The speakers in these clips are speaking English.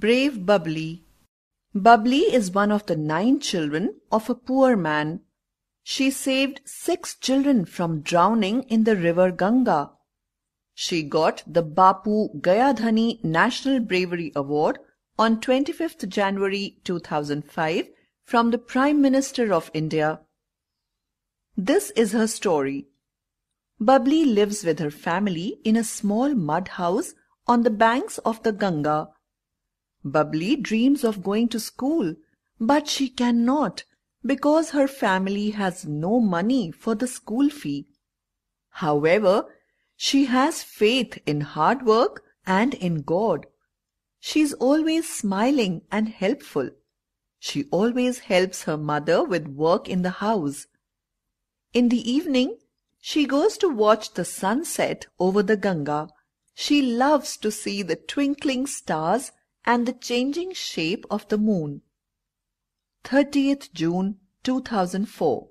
brave Bubbly. Bubbly is one of the nine children of a poor man. She saved six children from drowning in the river Ganga. She got the Bapu Gayadhani National Bravery Award on 25th January 2005 from the Prime Minister of India. This is her story. Bubbly lives with her family in a small mud house on the banks of the Ganga Bubbly dreams of going to school, but she cannot because her family has no money for the school fee. However, she has faith in hard work and in God. She is always smiling and helpful. She always helps her mother with work in the house. In the evening, she goes to watch the sunset over the Ganga. She loves to see the twinkling stars and the changing shape of the moon. 30th June 2004.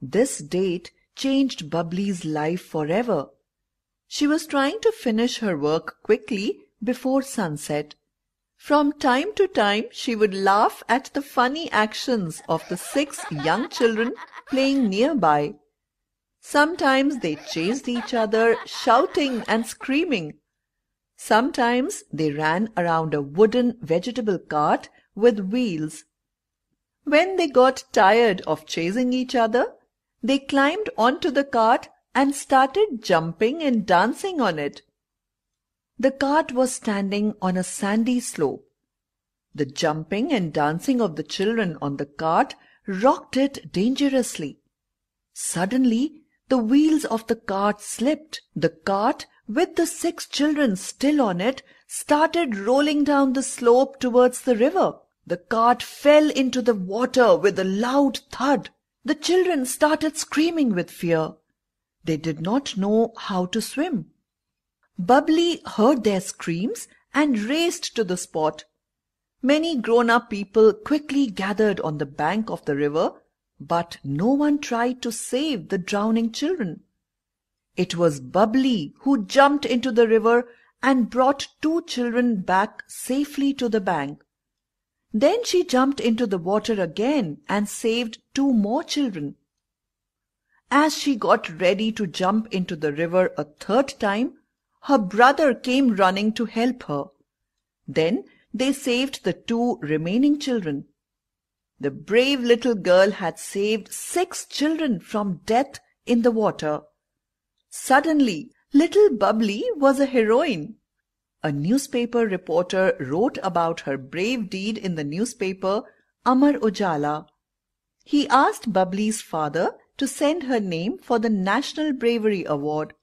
This date changed Bubbly's life forever. She was trying to finish her work quickly before sunset. From time to time, she would laugh at the funny actions of the six young children playing nearby. Sometimes they chased each other, shouting and screaming Sometimes they ran around a wooden vegetable cart with wheels. When they got tired of chasing each other, they climbed onto the cart and started jumping and dancing on it. The cart was standing on a sandy slope. The jumping and dancing of the children on the cart rocked it dangerously. Suddenly, the wheels of the cart slipped, the cart with the six children still on it, started rolling down the slope towards the river. The cart fell into the water with a loud thud. The children started screaming with fear. They did not know how to swim. Bubbly heard their screams and raced to the spot. Many grown-up people quickly gathered on the bank of the river, but no one tried to save the drowning children. It was Bubbly who jumped into the river and brought two children back safely to the bank. Then she jumped into the water again and saved two more children. As she got ready to jump into the river a third time, her brother came running to help her. Then they saved the two remaining children. The brave little girl had saved six children from death in the water. Suddenly, little Bubbly was a heroine. A newspaper reporter wrote about her brave deed in the newspaper Amar Ujala. He asked Bubbly's father to send her name for the National Bravery Award.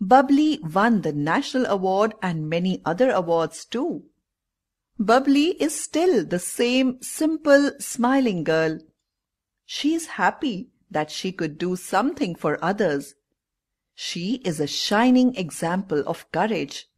Bubbly won the National Award and many other awards too. Bubbly is still the same simple, smiling girl. She is happy that she could do something for others she is a shining example of courage.